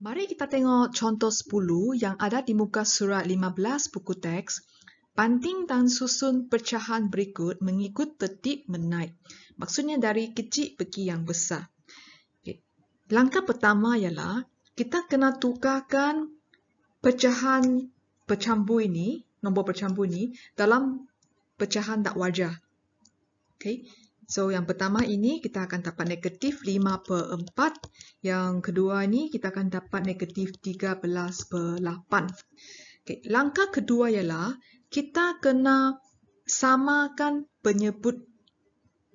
Mari kita tengok contoh 10 yang ada di muka surat 15 buku teks. Banting dan susun pecahan berikut mengikut tertib menaik. Maksudnya dari kecil pergi yang besar. Langkah pertama ialah kita kena tukarkan pecahan pecambu ini, nombor pecambu ini dalam pecahan tak wajar. Okay. So yang pertama ini kita akan dapat negatif 5 per 4. Yang kedua ini kita akan dapat negatif 13 per 8. Okay. Langkah kedua ialah kita kena samakan penyebut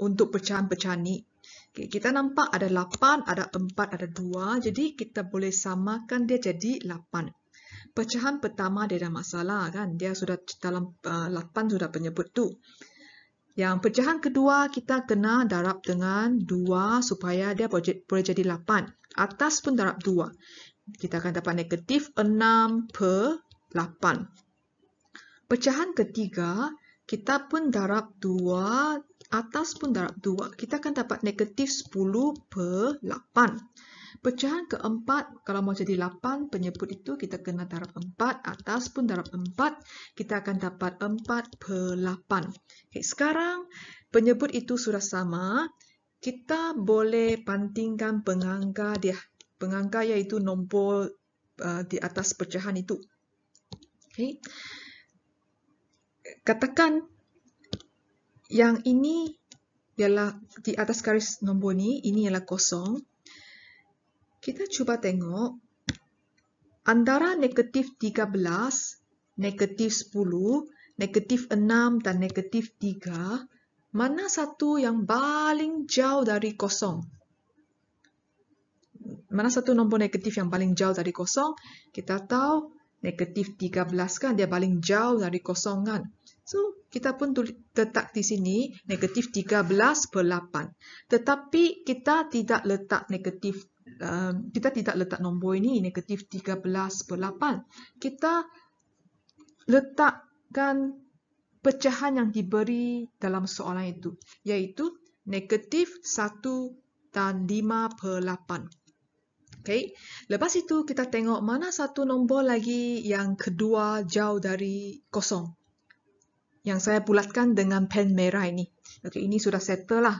untuk pecahan-pecahan ini. Okay. Kita nampak ada 8, ada 4, ada 2. Jadi kita boleh samakan dia jadi 8. Pecahan pertama dia dah masalah kan. Dia sudah dalam uh, eh, 8 sudah penyebut tu. Yang pecahan kedua kita kena darab dengan 2 supaya dia boleh jadi 8. Atas pun darab 2. Kita akan dapat negatif 6 per 8. Pecahan ketiga kita pun darab 2, atas pun darab 2. Kita akan dapat negatif 10 per 8. Pecahan keempat, kalau mau jadi lapan, penyebut itu kita kena darab empat. Atas pun darab empat, kita akan dapat empat per lapan. Okay, sekarang, penyebut itu sudah sama. Kita boleh pantingkan penganggar dia. Penganggar iaitu nombor uh, di atas pecahan itu. Okay. Katakan yang ini ialah di atas garis nombor ni, ini ialah kosong. Kita cuba tengok antara negatif 13, negatif 10, negatif 6 dan negatif 3, mana satu yang paling jauh dari kosong? Mana satu nombor negatif yang paling jauh dari kosong? Kita tahu negatif 13 kan dia paling jauh dari kosong kan? So, kita pun letak di sini negatif 13 per 8. Tetapi kita tidak letak negatif Uh, kita tidak letak nombor ini negatif 13/8 kita letakkan pecahan yang diberi dalam soalan itu iaitu negatif 1 dan 5/8 okey lepas itu kita tengok mana satu nombor lagi yang kedua jauh dari kosong yang saya bulatkan dengan pen merah ini okey ini sudah settle lah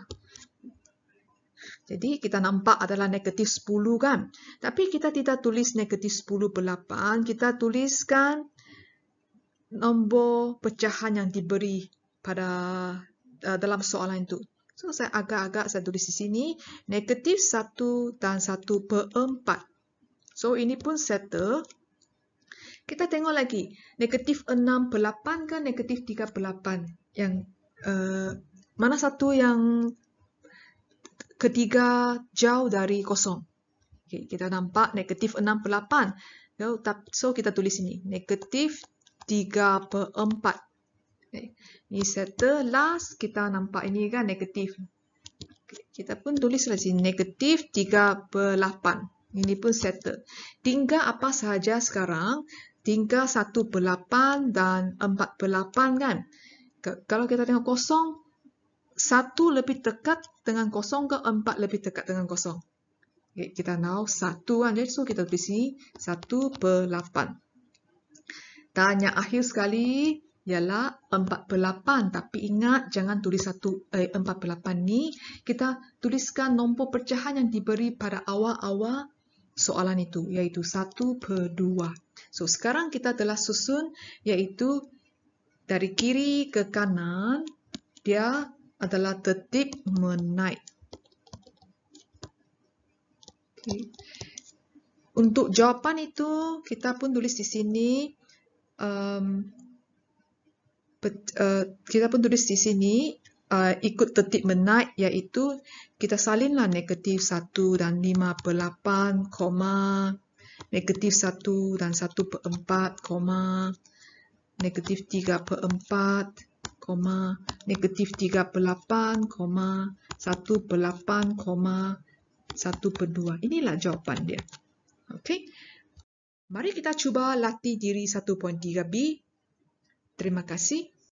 jadi kita nampak adalah negatif 10 kan. Tapi kita tidak tulis negatif 10 per 8. Kita tuliskan nombor pecahan yang diberi pada uh, dalam soalan itu. So saya agak-agak saya tulis di sini negatif 1 dan 1 per 4. So ini pun settle. Kita tengok lagi negatif 6 per 8 ke negatif 3 per 8 yang uh, mana satu yang ketiga jauh dari kosong. Okay, kita nampak negatif 6 per 8. So, kita tulis ini Negatif 3 per 4. Okay. Ini settle. Last, kita nampak ini kan negatif. Kita pun tulislah sini. Negatif 3 per 8. Ini pun settle. Tinggal apa sahaja sekarang. Tinggal 1 per 8 dan 4 per 8 kan. Kalau kita tengok kosong, satu lebih dekat dengan kosong ke empat lebih dekat dengan kosong? Okay, kita tahu satu kan. Jadi, so kita tulis sini satu per lapan. Dan akhir sekali ialah empat per lapan. Tapi ingat jangan tulis satu eh, empat eh, per lapan ni. Kita tuliskan nombor pecahan yang diberi pada awal-awal soalan itu. Iaitu satu per dua. So, sekarang kita telah susun iaitu dari kiri ke kanan dia adalah tertib menaik. Okay. Untuk jawapan itu, kita pun tulis di sini. Um, uh, kita pun tulis di sini uh, ikut tertib menaik iaitu kita salinlah negatif 1 dan 5 per 8, koma, negatif 1 dan 1 per 4, koma, negatif 3 per 4, koma negatif tiga 38 koma satu 18 koma satu 12. Inilah jawapan dia. okay Mari kita cuba latih diri satu. tiga b Terima kasih.